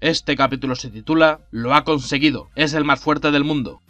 Este capítulo se titula Lo ha conseguido, es el más fuerte del mundo.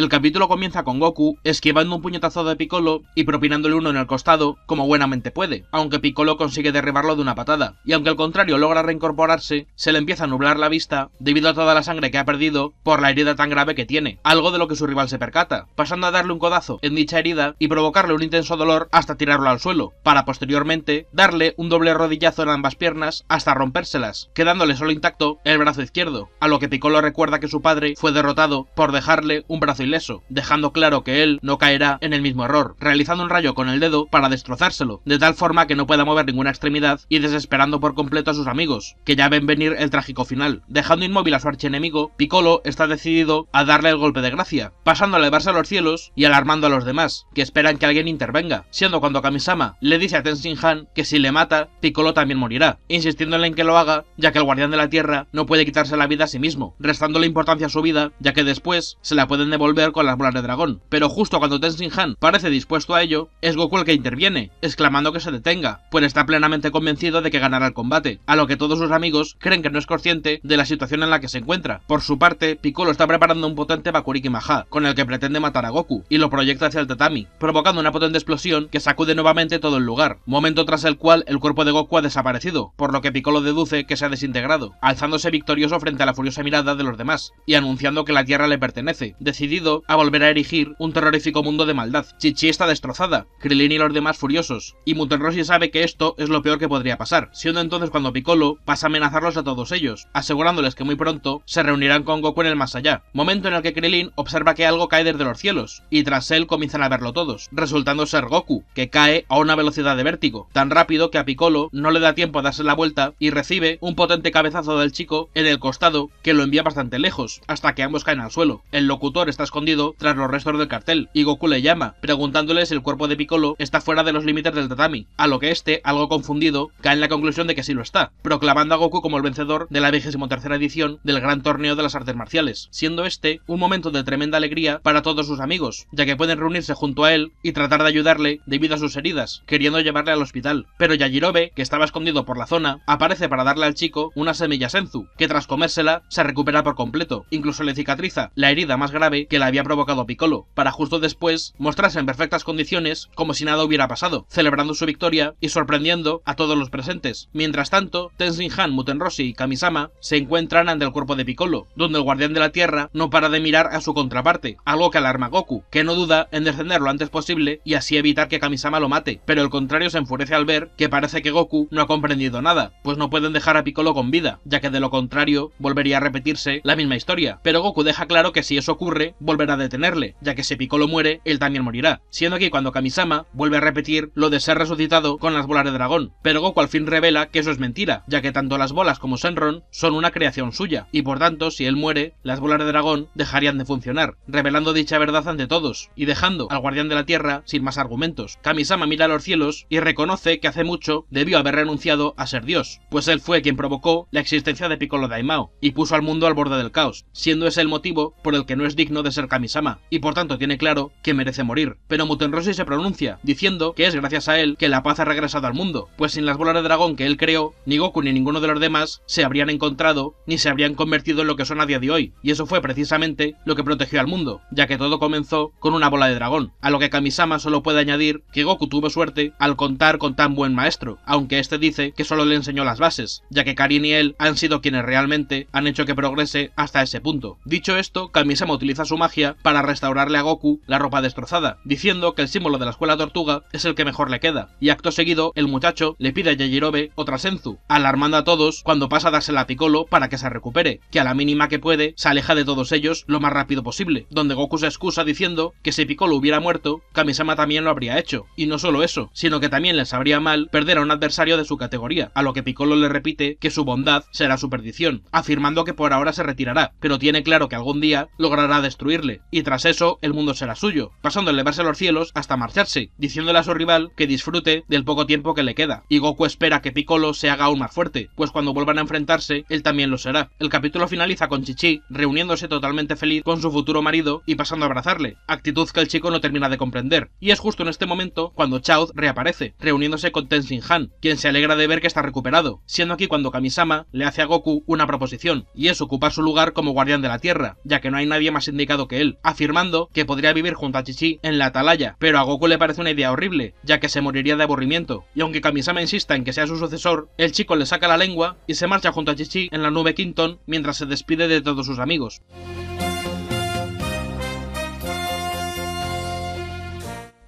El capítulo comienza con Goku esquivando un puñetazo de Piccolo y propinándole uno en el costado, como buenamente puede, aunque Piccolo consigue derribarlo de una patada, y aunque al contrario logra reincorporarse, se le empieza a nublar la vista debido a toda la sangre que ha perdido por la herida tan grave que tiene, algo de lo que su rival se percata, pasando a darle un codazo en dicha herida y provocarle un intenso dolor hasta tirarlo al suelo, para posteriormente darle un doble rodillazo en ambas piernas hasta rompérselas, quedándole solo intacto el brazo izquierdo, a lo que Piccolo recuerda que su padre fue derrotado por dejarle un brazo eso, dejando claro que él no caerá en el mismo error, realizando un rayo con el dedo para destrozárselo, de tal forma que no pueda mover ninguna extremidad y desesperando por completo a sus amigos, que ya ven venir el trágico final. Dejando inmóvil a su archienemigo, Piccolo está decidido a darle el golpe de gracia, pasando a elevarse a los cielos y alarmando a los demás, que esperan que alguien intervenga, siendo cuando Kamisama le dice a Tenshinhan que si le mata, Piccolo también morirá, insistiéndole en que lo haga, ya que el guardián de la tierra no puede quitarse la vida a sí mismo, restando la importancia a su vida, ya que después se la pueden devolver con las bolas de dragón, pero justo cuando Tenzin Han parece dispuesto a ello, es Goku el que interviene, exclamando que se detenga, pues está plenamente convencido de que ganará el combate, a lo que todos sus amigos creen que no es consciente de la situación en la que se encuentra. Por su parte, Piccolo está preparando un potente Bakuriki Maha, con el que pretende matar a Goku, y lo proyecta hacia el tatami, provocando una potente explosión que sacude nuevamente todo el lugar, momento tras el cual el cuerpo de Goku ha desaparecido, por lo que Piccolo deduce que se ha desintegrado, alzándose victorioso frente a la furiosa mirada de los demás, y anunciando que la Tierra le pertenece, decidido a volver a erigir un terrorífico mundo de maldad. Chichi está destrozada, Krillin y los demás furiosos, y Montelrossi sabe que esto es lo peor que podría pasar, siendo entonces cuando Piccolo pasa a amenazarlos a todos ellos, asegurándoles que muy pronto se reunirán con Goku en el más allá, momento en el que Krillin observa que algo cae desde los cielos, y tras él comienzan a verlo todos, resultando ser Goku, que cae a una velocidad de vértigo, tan rápido que a Piccolo no le da tiempo a darse la vuelta y recibe un potente cabezazo del chico en el costado que lo envía bastante lejos, hasta que ambos caen al suelo. El locutor está escondido tras los restos del cartel, y Goku le llama, preguntándole si el cuerpo de Piccolo está fuera de los límites del tatami, a lo que este, algo confundido, cae en la conclusión de que sí lo está, proclamando a Goku como el vencedor de la 23 edición del Gran Torneo de las Artes Marciales, siendo este un momento de tremenda alegría para todos sus amigos, ya que pueden reunirse junto a él y tratar de ayudarle debido a sus heridas, queriendo llevarle al hospital. Pero Yajirobe, que estaba escondido por la zona, aparece para darle al chico una semilla senzu, que tras comérsela se recupera por completo, incluso le cicatriza la herida más grave que le había provocado Piccolo, para justo después mostrarse en perfectas condiciones como si nada hubiera pasado, celebrando su victoria y sorprendiendo a todos los presentes. Mientras tanto, Tenshinhan, Roshi y Kamisama se encuentran ante el cuerpo de Piccolo, donde el guardián de la Tierra no para de mirar a su contraparte, algo que alarma a Goku, que no duda en descender lo antes posible y así evitar que Kamisama lo mate, pero el contrario se enfurece al ver que parece que Goku no ha comprendido nada, pues no pueden dejar a Piccolo con vida, ya que de lo contrario volvería a repetirse la misma historia. Pero Goku deja claro que si eso ocurre, volverá a detenerle, ya que si Piccolo muere, él también morirá, siendo que cuando Kamisama vuelve a repetir lo de ser resucitado con las bolas de dragón, pero Goku al fin revela que eso es mentira, ya que tanto las bolas como Senron son una creación suya, y por tanto, si él muere, las bolas de dragón dejarían de funcionar, revelando dicha verdad ante todos, y dejando al guardián de la Tierra sin más argumentos. Kamisama mira a los cielos y reconoce que hace mucho debió haber renunciado a ser Dios, pues él fue quien provocó la existencia de Piccolo Daimao, y puso al mundo al borde del caos, siendo ese el motivo por el que no es digno de ser Kamisama, y por tanto tiene claro que merece morir. Pero Mutenroshi se pronuncia, diciendo que es gracias a él que la paz ha regresado al mundo, pues sin las bolas de dragón que él creó, ni Goku ni ninguno de los demás se habrían encontrado ni se habrían convertido en lo que son a día de hoy, y eso fue precisamente lo que protegió al mundo, ya que todo comenzó con una bola de dragón, a lo que Kamisama solo puede añadir que Goku tuvo suerte al contar con tan buen maestro, aunque este dice que solo le enseñó las bases, ya que Karin y él han sido quienes realmente han hecho que progrese hasta ese punto. Dicho esto, Kamisama utiliza su para restaurarle a Goku la ropa destrozada, diciendo que el símbolo de la escuela tortuga es el que mejor le queda, y acto seguido el muchacho le pide a Yajirobe otra senzu, alarmando a todos cuando pasa a dársela a Piccolo para que se recupere, que a la mínima que puede se aleja de todos ellos lo más rápido posible, donde Goku se excusa diciendo que si Piccolo hubiera muerto, Kamisama también lo habría hecho, y no solo eso, sino que también le sabría mal perder a un adversario de su categoría, a lo que Piccolo le repite que su bondad será su perdición, afirmando que por ahora se retirará, pero tiene claro que algún día logrará destruir y tras eso el mundo será suyo, pasando a elevarse a los cielos hasta marcharse, diciéndole a su rival que disfrute del poco tiempo que le queda, y Goku espera que Piccolo se haga aún más fuerte, pues cuando vuelvan a enfrentarse, él también lo será. El capítulo finaliza con Chichi reuniéndose totalmente feliz con su futuro marido y pasando a abrazarle, actitud que el chico no termina de comprender, y es justo en este momento cuando Chao reaparece, reuniéndose con Tenzin Han, quien se alegra de ver que está recuperado, siendo aquí cuando Kamisama le hace a Goku una proposición, y es ocupar su lugar como guardián de la Tierra, ya que no hay nadie más indicado que él, afirmando que podría vivir junto a Chichi en la atalaya, pero a Goku le parece una idea horrible, ya que se moriría de aburrimiento, y aunque Kamisama insista en que sea su sucesor, el chico le saca la lengua y se marcha junto a Chichi en la nube Quinton mientras se despide de todos sus amigos.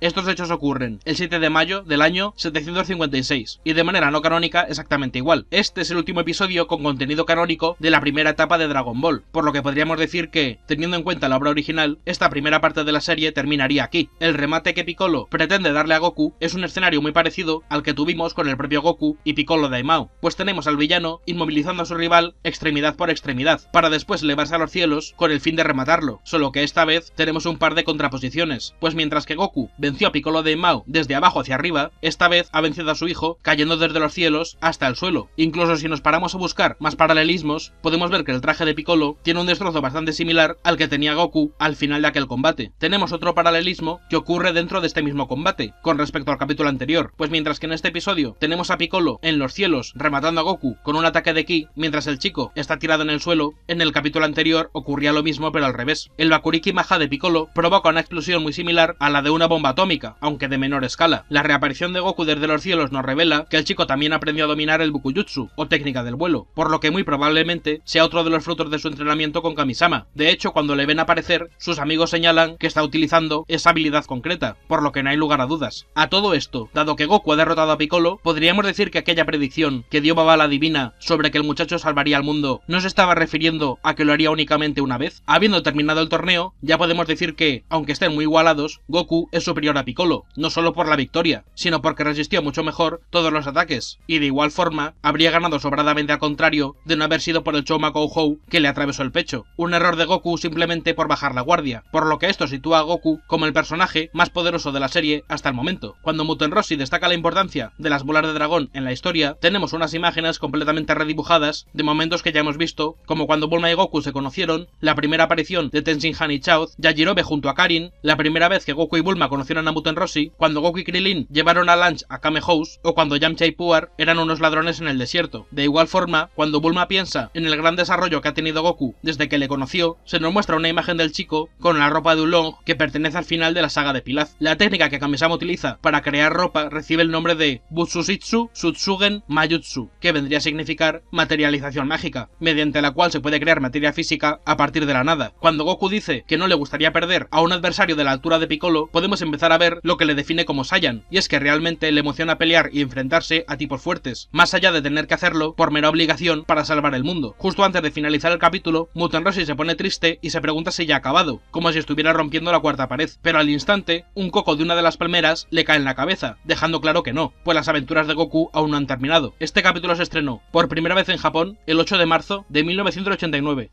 Estos hechos ocurren el 7 de mayo del año 756 y de manera no canónica exactamente igual. Este es el último episodio con contenido canónico de la primera etapa de Dragon Ball, por lo que podríamos decir que, teniendo en cuenta la obra original, esta primera parte de la serie terminaría aquí. El remate que Piccolo pretende darle a Goku es un escenario muy parecido al que tuvimos con el propio Goku y Piccolo Daimao, pues tenemos al villano inmovilizando a su rival extremidad por extremidad, para después elevarse a los cielos con el fin de rematarlo, solo que esta vez tenemos un par de contraposiciones, pues mientras que Goku a Piccolo de Mao desde abajo hacia arriba, esta vez ha vencido a su hijo cayendo desde los cielos hasta el suelo. Incluso si nos paramos a buscar más paralelismos, podemos ver que el traje de Piccolo tiene un destrozo bastante similar al que tenía Goku al final de aquel combate. Tenemos otro paralelismo que ocurre dentro de este mismo combate, con respecto al capítulo anterior, pues mientras que en este episodio tenemos a Piccolo en los cielos rematando a Goku con un ataque de ki, mientras el chico está tirado en el suelo, en el capítulo anterior ocurría lo mismo pero al revés. El Bakuriki Maha de Piccolo provoca una explosión muy similar a la de una bomba aunque de menor escala. La reaparición de Goku desde los cielos nos revela que el chico también aprendió a dominar el Bukujutsu, o técnica del vuelo, por lo que muy probablemente sea otro de los frutos de su entrenamiento con Kamisama. De hecho, cuando le ven aparecer, sus amigos señalan que está utilizando esa habilidad concreta, por lo que no hay lugar a dudas. A todo esto, dado que Goku ha derrotado a Piccolo, podríamos decir que aquella predicción que dio Baba la Divina sobre que el muchacho salvaría al mundo no se estaba refiriendo a que lo haría únicamente una vez. Habiendo terminado el torneo, ya podemos decir que, aunque estén muy igualados, Goku es superior a Piccolo, no solo por la victoria, sino porque resistió mucho mejor todos los ataques, y de igual forma habría ganado sobradamente al contrario de no haber sido por el Chouma Hou que le atravesó el pecho, un error de Goku simplemente por bajar la guardia, por lo que esto sitúa a Goku como el personaje más poderoso de la serie hasta el momento. Cuando Rossi destaca la importancia de las bolas de dragón en la historia, tenemos unas imágenes completamente redibujadas de momentos que ya hemos visto, como cuando Bulma y Goku se conocieron, la primera aparición de Tenzin Han y Chaoz, Yajirobe junto a Karin, la primera vez que Goku y Bulma conocieron Namuten a cuando Goku y Krilin llevaron a Lunch a Kame House o cuando Yamcha y Puar eran unos ladrones en el desierto. De igual forma, cuando Bulma piensa en el gran desarrollo que ha tenido Goku desde que le conoció, se nos muestra una imagen del chico con la ropa de Ulong que pertenece al final de la saga de Pilaz. La técnica que Kamisama utiliza para crear ropa recibe el nombre de Butsushitsu Sutsugen Mayutsu, que vendría a significar materialización mágica, mediante la cual se puede crear materia física a partir de la nada. Cuando Goku dice que no le gustaría perder a un adversario de la altura de Piccolo, podemos empezar ver lo que le define como Saiyan, y es que realmente le emociona pelear y enfrentarse a tipos fuertes, más allá de tener que hacerlo por mera obligación para salvar el mundo. Justo antes de finalizar el capítulo, Mutant Roshi se pone triste y se pregunta si ya ha acabado, como si estuviera rompiendo la cuarta pared, pero al instante, un coco de una de las palmeras le cae en la cabeza, dejando claro que no, pues las aventuras de Goku aún no han terminado. Este capítulo se estrenó por primera vez en Japón el 8 de marzo de 1989.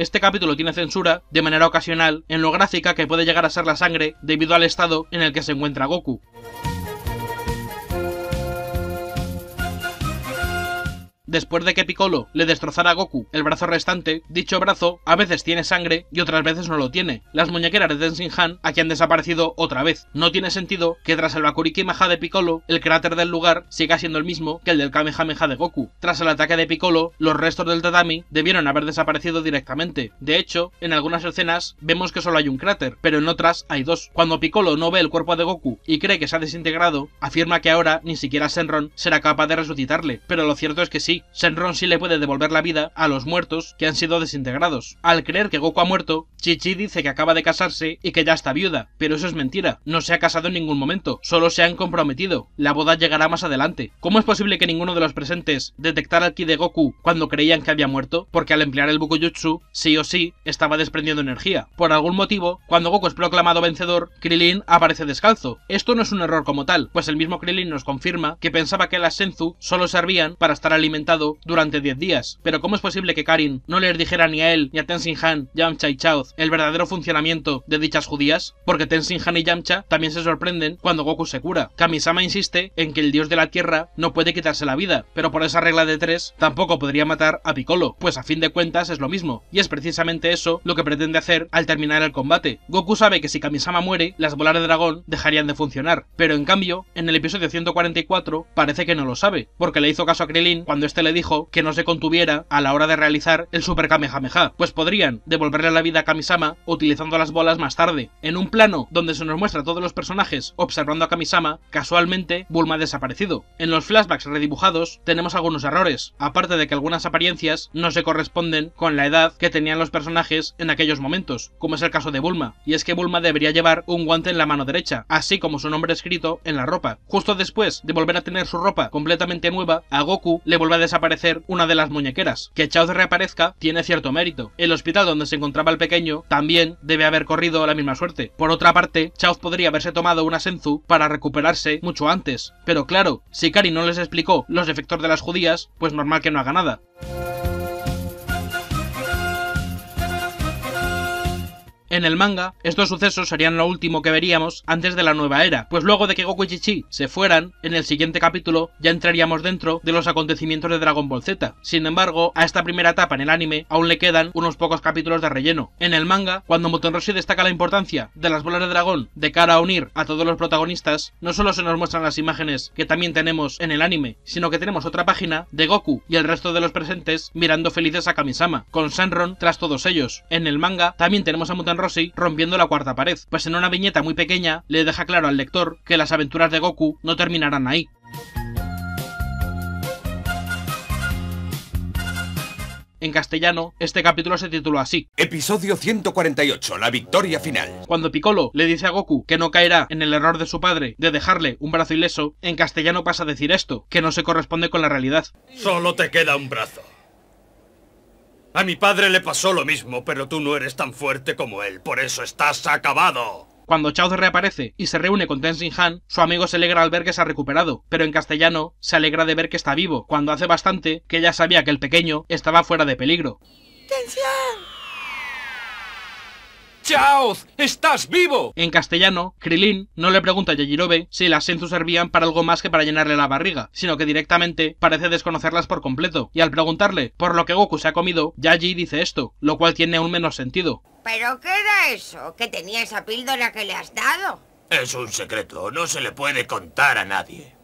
Este capítulo tiene censura, de manera ocasional, en lo gráfica que puede llegar a ser la sangre debido al estado en el que se encuentra Goku. Después de que Piccolo le destrozara a Goku el brazo restante, dicho brazo a veces tiene sangre y otras veces no lo tiene. Las muñequeras de Han aquí han desaparecido otra vez. No tiene sentido que tras el Bakuriki Maha de Piccolo, el cráter del lugar siga siendo el mismo que el del Kamehameha de Goku. Tras el ataque de Piccolo, los restos del Tadami debieron haber desaparecido directamente. De hecho, en algunas escenas vemos que solo hay un cráter, pero en otras hay dos. Cuando Piccolo no ve el cuerpo de Goku y cree que se ha desintegrado, afirma que ahora ni siquiera Senron será capaz de resucitarle, pero lo cierto es que sí, Senron Shenron sí le puede devolver la vida a los muertos que han sido desintegrados. Al creer que Goku ha muerto, Chichi dice que acaba de casarse y que ya está viuda, pero eso es mentira, no se ha casado en ningún momento, solo se han comprometido, la boda llegará más adelante. ¿Cómo es posible que ninguno de los presentes detectara el ki de Goku cuando creían que había muerto? Porque al emplear el bukujutsu, sí o sí, estaba desprendiendo energía. Por algún motivo, cuando Goku es proclamado vencedor, Krillin aparece descalzo. Esto no es un error como tal, pues el mismo Krillin nos confirma que pensaba que las Senzu solo servían para estar alimentando durante 10 días. Pero ¿cómo es posible que Karin no les dijera ni a él ni a Tenzin Han, Yamcha y Chaoz el verdadero funcionamiento de dichas judías? Porque Tenshinhan Han y Yamcha también se sorprenden cuando Goku se cura. Kamisama insiste en que el dios de la tierra no puede quitarse la vida, pero por esa regla de tres tampoco podría matar a Piccolo, pues a fin de cuentas es lo mismo, y es precisamente eso lo que pretende hacer al terminar el combate. Goku sabe que si Kamisama muere, las bolas de dragón dejarían de funcionar, pero en cambio, en el episodio 144 parece que no lo sabe, porque le hizo caso a Krillin cuando este le dijo que no se contuviera a la hora de realizar el Super Kamehameha, pues podrían devolverle la vida a Kamisama utilizando las bolas más tarde. En un plano donde se nos muestra a todos los personajes observando a Kamisama, casualmente Bulma ha desaparecido. En los flashbacks redibujados tenemos algunos errores, aparte de que algunas apariencias no se corresponden con la edad que tenían los personajes en aquellos momentos, como es el caso de Bulma, y es que Bulma debería llevar un guante en la mano derecha, así como su nombre escrito en la ropa. Justo después de volver a tener su ropa completamente nueva, a Goku le vuelve a desaparecer una de las muñequeras. Que Chaos reaparezca tiene cierto mérito. El hospital donde se encontraba el pequeño también debe haber corrido la misma suerte. Por otra parte, Chaos podría haberse tomado una Senzu para recuperarse mucho antes. Pero claro, si Kari no les explicó los efectos de las judías, pues normal que no haga nada. En el manga, estos sucesos serían lo último que veríamos antes de la nueva era, pues luego de que Goku y Chichi se fueran, en el siguiente capítulo ya entraríamos dentro de los acontecimientos de Dragon Ball Z. Sin embargo, a esta primera etapa en el anime aún le quedan unos pocos capítulos de relleno. En el manga, cuando Motonroshi destaca la importancia de las bolas de dragón de cara a unir a todos los protagonistas, no solo se nos muestran las imágenes que también tenemos en el anime, sino que tenemos otra página de Goku y el resto de los presentes mirando felices a Kamisama, con Sanron tras todos ellos. En el manga también tenemos a rompiendo la cuarta pared, pues en una viñeta muy pequeña le deja claro al lector que las aventuras de Goku no terminarán ahí. En castellano, este capítulo se tituló así. Episodio 148, la victoria final. Cuando Piccolo le dice a Goku que no caerá en el error de su padre de dejarle un brazo ileso, en castellano pasa a decir esto, que no se corresponde con la realidad. Solo te queda un brazo. A mi padre le pasó lo mismo, pero tú no eres tan fuerte como él, por eso estás acabado. Cuando Chaos reaparece y se reúne con Tenzin Han, su amigo se alegra al ver que se ha recuperado, pero en castellano se alegra de ver que está vivo, cuando hace bastante que ya sabía que el pequeño estaba fuera de peligro. ¡Tenzin! Chaos, ¡Estás vivo! En castellano, Krilin no le pregunta a Yajirobe si las sensu servían para algo más que para llenarle la barriga, sino que directamente parece desconocerlas por completo, y al preguntarle por lo que Goku se ha comido, Yaji dice esto, lo cual tiene aún menos sentido. ¿Pero qué era eso? ¿Que tenía esa píldora que le has dado? Es un secreto, no se le puede contar a nadie.